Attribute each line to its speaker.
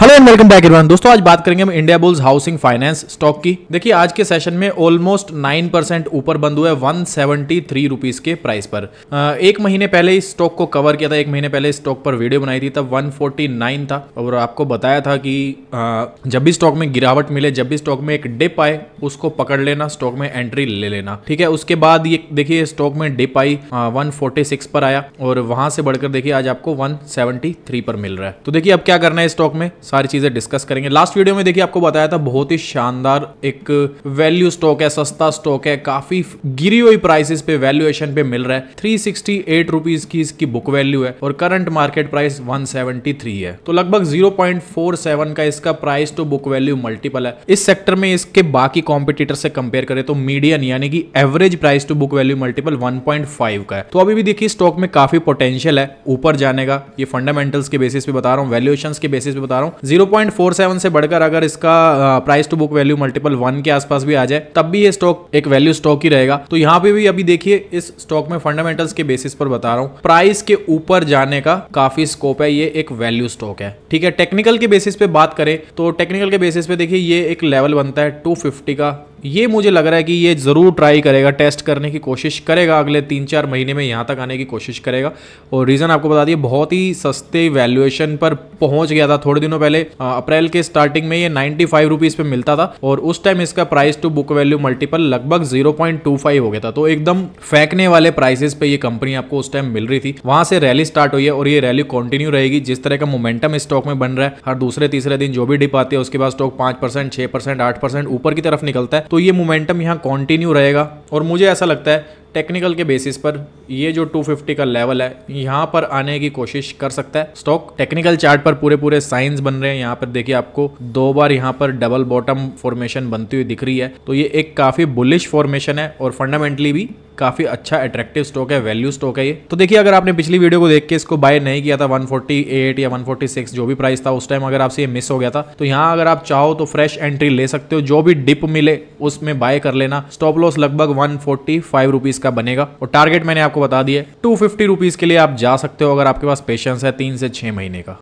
Speaker 1: hello and welcome back everyone दोस्तों आज बात करेंगे हम Indiabulls housing finance stock की देखिए आज के सेशन में ऑलमोस्ट 9 परसेंट ऊपर बंद हुआ है वन सेवेंटी थ्री रुपीज के प्राइस पर एक महीने पहले इस स्टॉक को कवर किया था एक महीने पहले इस स्टॉक पर वीडियो बनाई थी तब 149 था और आपको बताया था कि जब भी स्टॉक में गिरावट मिले जब भी स्टॉक में एक डिप आए उसको पकड़ लेना स्टॉक में एंट्री ले लेना ठीक है उसके बाद ये देखिए स्टॉक में डिप आई वन पर आया और वहां से बढ़कर देखिए आज आपको वन पर मिल रहा है तो देखिए अब क्या करना है स्टॉक में सारी चीज़ें डिस्कस करेंगे लास्ट वीडियो में देखिए आपको बताया था बहुत ही शानदार एक वैल्यू स्टॉक है सस्ता स्टॉक है काफ़ी गिरी हुई प्राइसेस पे वैल्यूएशन पे मिल रहा है थ्री सिक्सटी एट रुपीज़ की इसकी बुक वैल्यू है और current market price one seventy three है तो लगभग जीरो पॉइंट फोर सेवन का इसका price to book value multiple है इस सेक्टर में इसके बाकी कॉम्पिटिटर से कंपेयर करें तो मीडियन यानी कि average price to book value multiple one का है तो अभी भी देखिए स्टॉक में काफी पोटेंशियल है ऊपर जाने का ये फंडामेंटल्स के बेसिस पे बता रहा हूँ वैल्यूएशन के बेसिस पे बता रहा हूँ 0.47 से बढ़कर अगर इसका price to book value multiple one के आसपास भी आ जाए तब भी ये स्टॉक एक वैल्यू स्टॉक ही रहेगा तो यहाँ पे भी अभी देखिए इस स्टॉक में फंडामेंटल्स के बेसिस पर बता रहा हूँ प्राइस के ऊपर जाने का काफी स्कोप है ये एक वैल्यू स्टॉक है ठीक है टेक्निकल के बेसिस पे बात करें तो टेक्निकल के बेसिस पे देखिए ये एक लेवल बनता है टू का ये मुझे लग रहा है कि ये ज़रूर ट्राई करेगा टेस्ट करने की कोशिश करेगा अगले तीन चार महीने में यहाँ तक आने की कोशिश करेगा और रीज़न आपको बता दिए बहुत ही सस्ते वैल्यूएशन पर पहुँच गया था थोड़े दिनों पहले अप्रैल के स्टार्टिंग में ये नाइन्टी फाइव रुपीज़ पर मिलता था और उस टाइम इसका price to book value multiple लगभग जीरो पॉइंट टू फाइव हो गया था तो एकदम फेंकने वाले प्राइसेस पे ये कंपनी आपको उस टाइम मिल रही थी वहां से रैली स्टार्ट हुई है और ये रैली कंटिन्यू रहेगी जिस तरह का मोमेंटम स्टॉक में बन रहा है हर दूसरे तीसरे दिन जो भी डिप आती है उसके बाद स्टॉक पांच परसेंट छह परसेंट आठ परसेंट ऊपर की तरफ निकलता है तो ये मोमेंटम यहाँ कॉन्टिन्यू रहेगा और मुझे ऐसा लगता है टेक्निकल के बेसिस पर ये जो 250 का लेवल है यहाँ पर आने की कोशिश कर सकता है स्टॉक टेक्निकल चार्ट पर पूरे पूरे साइंस बन रहे हैं यहाँ पर देखिए आपको दो बार यहाँ पर डबल बॉटम फॉर्मेशन बनती हुई दिख रही है तो ये एक काफी बुलिश फॉर्मेशन है और फंडामेंटली भी काफी अच्छा अट्रैक्टिव स्टॉक है वैल्यू स्टॉक है ये तो देखिए अगर आपने पिछली वीडियो को देख के इसको बाय नहीं किया था 148 या 146 जो भी प्राइस था उस टाइम अगर आपसे ये मिस हो गया था तो यहाँ अगर आप चाहो तो फ्रेश एंट्री ले सकते हो जो भी डिप मिले उसमें बाय कर लेना स्टॉप लॉस लगभग वन फोर्टी फाइव रुपीज का बनेगा और टारगेट मैंने आपको बता दिया टू फिफ्टी के लिए आप जा सकते हो अगर आपके पास पेशेंस है तीन से छह महीने का